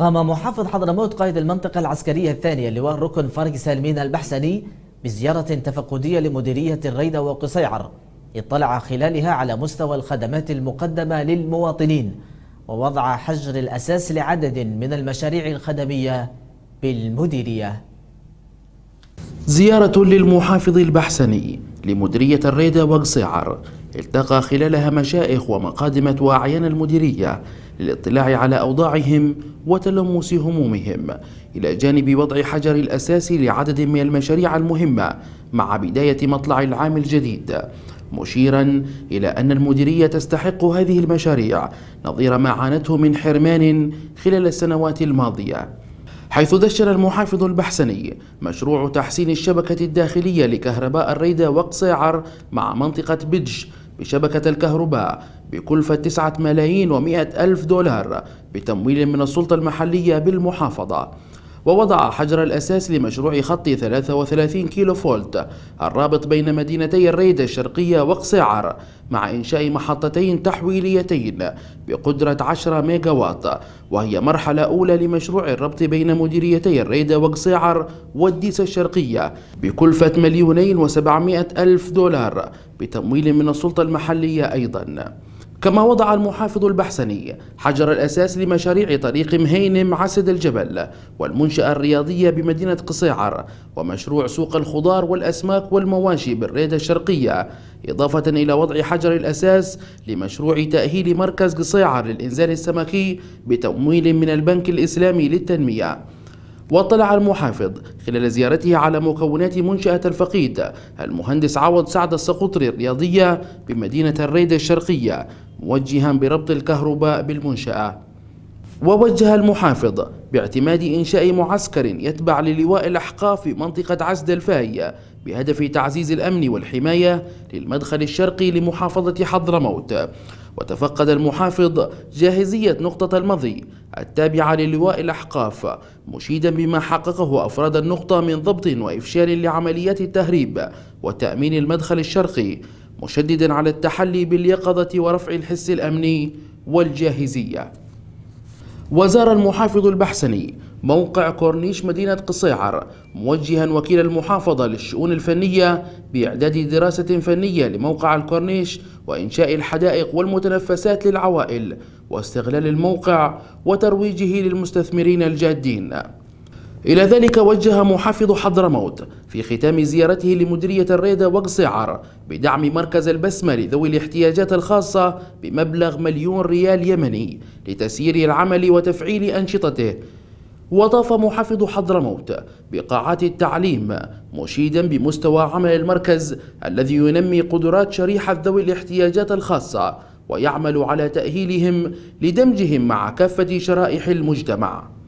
قام محافظ حضرموت قائد المنطقة العسكرية الثانية اللواء ركن فرج سالمين البحسني بزيارة تفقدية لمديرية الريدة وقصيعر اطلع خلالها على مستوى الخدمات المقدمة للمواطنين ووضع حجر الأساس لعدد من المشاريع الخدمية بالمديرية زيارة للمحافظ البحسني لمديرية الريدة وقصيعر التقى خلالها مشائخ ومقادمة وأعيان المديرية للاطلاع على أوضاعهم وتلمس همومهم إلى جانب وضع حجر الأساس لعدد من المشاريع المهمة مع بداية مطلع العام الجديد مشيرا إلى أن المديرية تستحق هذه المشاريع نظير ما عانته من حرمان خلال السنوات الماضية حيث دشر المحافظ البحسني مشروع تحسين الشبكة الداخلية لكهرباء الريدة وقصيعر مع منطقة بدج بشبكة الكهرباء بكلفة 9 ملايين و100 ألف دولار بتمويل من السلطة المحلية بالمحافظة ووضع حجر الأساس لمشروع خط 33 كيلو فولت الرابط بين مدينتي الريدة الشرقية وقصعر مع إنشاء محطتين تحويليتين بقدرة 10 ميجا واط وهي مرحلة أولى لمشروع الربط بين مديريتي الريدة وقصعر والديسة الشرقية بكلفة مليونين وسبعمائة ألف دولار بتمويل من السلطة المحلية أيضاً كما وضع المحافظ البحسني حجر الأساس لمشاريع طريق مهينم عسد الجبل والمنشأة الرياضية بمدينة قصيعر ومشروع سوق الخضار والأسماك والمواشي بالريدة الشرقية إضافة إلى وضع حجر الأساس لمشروع تأهيل مركز قصيعر للإنزال السمكي بتمويل من البنك الإسلامي للتنمية واطلع المحافظ خلال زيارته على مكونات منشأة الفقيد المهندس عوض سعد السقطري الرياضية بمدينة الريدة الشرقية موجها بربط الكهرباء بالمنشأة ووجه المحافظ باعتماد إنشاء معسكر يتبع للواء الأحقاف في منطقة عزد الفاية بهدف تعزيز الأمن والحماية للمدخل الشرقي لمحافظة حضرموت وتفقد المحافظ جاهزية نقطة المضي التابعة للواء الأحقاف مشيدا بما حققه أفراد النقطة من ضبط وإفشال لعمليات التهريب وتأمين المدخل الشرقي مشددا على التحلي باليقظة ورفع الحس الأمني والجاهزية وزار المحافظ البحسني موقع كورنيش مدينة قصيعر موجها وكيل المحافظة للشؤون الفنية بإعداد دراسة فنية لموقع الكورنيش وإنشاء الحدائق والمتنفسات للعوائل واستغلال الموقع وترويجه للمستثمرين الجادين إلى ذلك وجه محافظ حضرموت في ختام زيارته لمديرية الريدة وقصعر بدعم مركز البسمة لذوي الاحتياجات الخاصة بمبلغ مليون ريال يمني لتسيير العمل وتفعيل أنشطته وطاف محافظ حضرموت بقاعات التعليم مشيدا بمستوى عمل المركز الذي ينمي قدرات شريحة ذوي الاحتياجات الخاصة ويعمل على تأهيلهم لدمجهم مع كافة شرائح المجتمع